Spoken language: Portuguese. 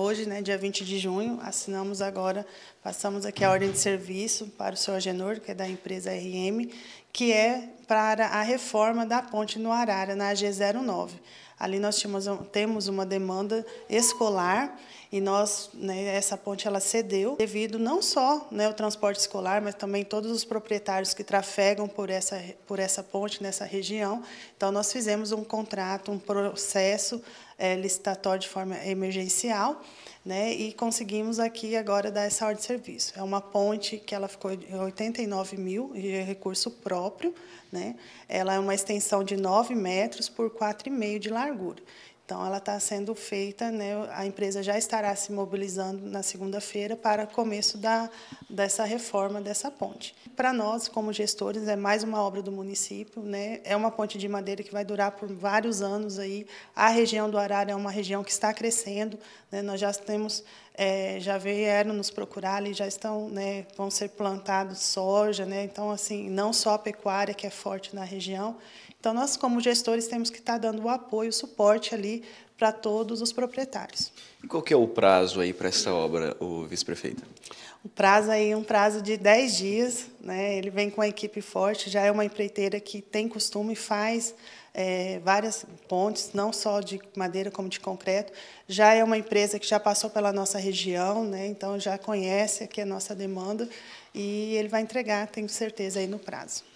Hoje, né, dia 20 de junho, assinamos agora, passamos aqui a ordem de serviço para o seu Agenor, que é da empresa RM, que é para a reforma da ponte no Arara, na AG09. Ali nós tínhamos, temos uma demanda escolar e nós, né, essa ponte ela cedeu devido não só né, o transporte escolar, mas também todos os proprietários que trafegam por essa, por essa ponte nessa região. Então nós fizemos um contrato, um processo é, licitatório de forma emergencial, né? E conseguimos aqui agora dar essa ordem de serviço. É uma ponte que ela ficou 89 mil de é recurso próprio, né? Ela é uma extensão de 9 metros por 4,5 de largura. Então, ela está sendo feita, né, a empresa já estará se mobilizando na segunda-feira para começo da, dessa reforma dessa ponte. Para nós, como gestores, é mais uma obra do município, né, é uma ponte de madeira que vai durar por vários anos. Aí. A região do Arara é uma região que está crescendo, né, nós já temos é, já vieram nos procurar e já estão, né, vão ser plantados soja, né? Então assim, não só a pecuária que é forte na região. Então nós como gestores temos que estar dando o apoio, o suporte ali para todos os proprietários. E qual que é o prazo aí para essa obra, o vice-prefeito? O prazo aí é um prazo de 10 dias, né? Ele vem com a equipe forte, já é uma empreiteira que tem costume, faz é, várias pontes, não só de madeira como de concreto. Já é uma empresa que já passou pela nossa região, né? Então já conhece aqui a nossa demanda e ele vai entregar, tenho certeza aí no prazo.